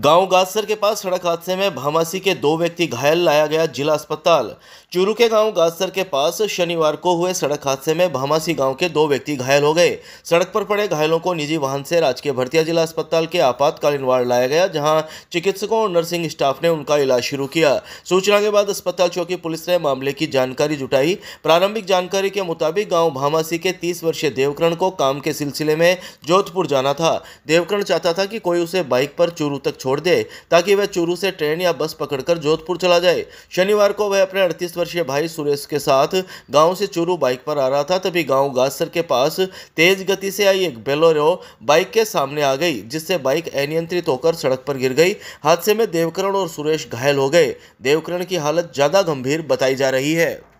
गांव गाजसर के पास सड़क हादसे में भामासी के दो व्यक्ति घायल लाया गया जिला अस्पताल चूरू के गांव गाजसर के पास शनिवार को हुए सड़क हादसे में भामासी गांव के दो व्यक्ति घायल हो गए सड़क पर पड़े घायलों को निजी वाहन से राजकीय भर्तिया जिला अस्पताल के आपातकालीन वार्ड लाया गया जहां चिकित्सकों और नर्सिंग स्टाफ ने उनका इलाज शुरू किया सूचना के बाद अस्पताल चौकी पुलिस ने मामले की जानकारी जुटाई प्रारंभिक जानकारी के मुताबिक गाँव भामासी के तीस वर्षीय देवकरण को काम के सिलसिले में जोधपुर जाना था देवकरण चाहता था कि कोई उसे बाइक पर चूरू तक छोड़ दे ताकि वह चूरू से ट्रेन या बस पकड़कर जोधपुर चला जाए शनिवार को वह अपने अड़तीस वर्षीय भाई सुरेश के साथ गांव से चूरू बाइक पर आ रहा था तभी गांव गाजसर के पास तेज गति से आई एक बेलोरो बाइक के सामने आ गई जिससे बाइक अनियंत्रित होकर सड़क पर गिर गई हादसे में देवकरण और सुरेश घायल हो गए देवकरण की हालत ज़्यादा गंभीर बताई जा रही है